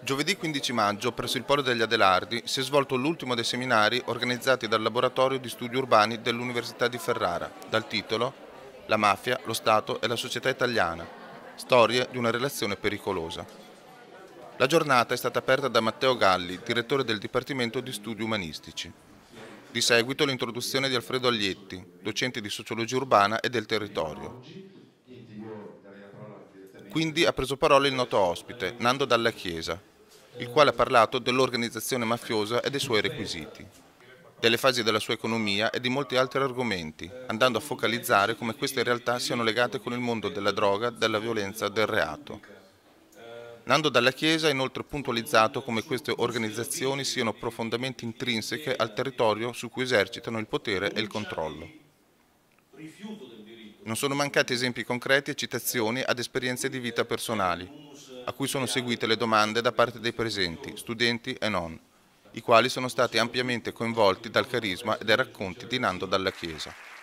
Giovedì 15 maggio, presso il Polo degli Adelardi, si è svolto l'ultimo dei seminari organizzati dal Laboratorio di Studi Urbani dell'Università di Ferrara, dal titolo La mafia, lo Stato e la società italiana, storie di una relazione pericolosa. La giornata è stata aperta da Matteo Galli, direttore del Dipartimento di Studi Umanistici. Di seguito l'introduzione di Alfredo Aglietti, docente di Sociologia Urbana e del Territorio, quindi ha preso parola il noto ospite, Nando Dalla Chiesa, il quale ha parlato dell'organizzazione mafiosa e dei suoi requisiti, delle fasi della sua economia e di molti altri argomenti, andando a focalizzare come queste realtà siano legate con il mondo della droga, della violenza, del reato. Nando Dalla Chiesa ha inoltre puntualizzato come queste organizzazioni siano profondamente intrinseche al territorio su cui esercitano il potere e il controllo. Rifiuto non sono mancati esempi concreti e citazioni ad esperienze di vita personali, a cui sono seguite le domande da parte dei presenti, studenti e non, i quali sono stati ampiamente coinvolti dal carisma e dai racconti di Nando dalla Chiesa.